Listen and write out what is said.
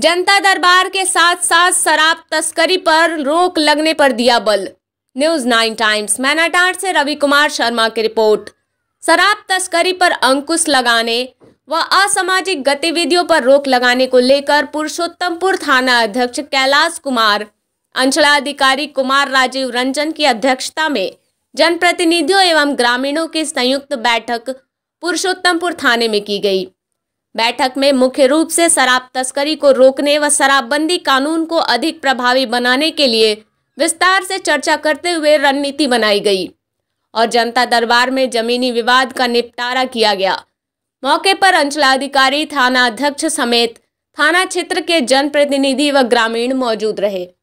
जनता दरबार के साथ साथ शराब तस्करी पर रोक लगने पर दिया बल न्यूज नाइन टाइम्स मैनाटार से रवि कुमार शर्मा की रिपोर्ट शराब तस्करी पर अंकुश लगाने व असामाजिक गतिविधियों पर रोक लगाने को लेकर पुरुषोत्तमपुर थाना अध्यक्ष कैलाश कुमार अंचलाधिकारी कुमार राजीव रंजन की अध्यक्षता में जनप्रतिनिधियों एवं ग्रामीणों की संयुक्त बैठक पुरुषोत्तमपुर थाने में की गई बैठक में मुख्य रूप से शराब तस्करी को रोकने व शराबबंदी कानून को अधिक प्रभावी बनाने के लिए विस्तार से चर्चा करते हुए रणनीति बनाई गई और जनता दरबार में जमीनी विवाद का निपटारा किया गया मौके पर अंचलाधिकारी थाना अध्यक्ष समेत थाना क्षेत्र के जनप्रतिनिधि व ग्रामीण मौजूद रहे